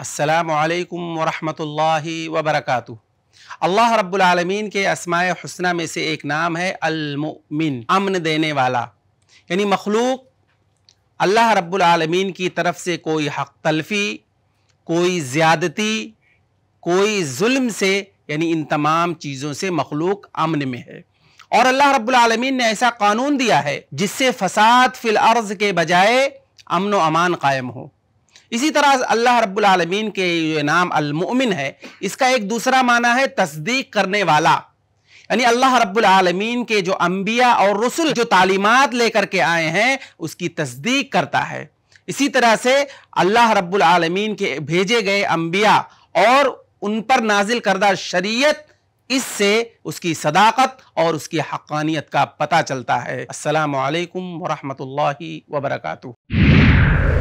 असलकम वरहमल वबरक अल्लाह रब्लमीन के असमाय हसना में से एक नाम है अलमिन अमन देने वाला यानी मखलूक अल्लाह रब्लमीन की तरफ से कोई हक तलफी कोई ज़्यादती कोई जुल्म से यानी इन तमाम चीज़ों से मखलूक अमन में है और अल्लाह रब्लमीन ने ऐसा कानून दिया है जिससे फसाद फिल अर्ज़ के बजाय अमन व अमान कायम हो इसी तरह अल्लाह रब्बुल रबालमीन के ये नाम अलमुमिन है इसका एक दूसरा माना है तस्दीक करने वाला यानी अल्लाह रब्बुल रबालमीन के जो अम्बिया और रसुल जो तालीमत लेकर के आए हैं उसकी तस्दीक करता है इसी तरह से अल्लाह रब्बुल रबालमीन के भेजे गए अम्बिया और उन पर नाजिल करदा शरीयत इससे उसकी सदाकत और उसकी हक़ानियत का पता चलता है असलकम वरहमल वबरकू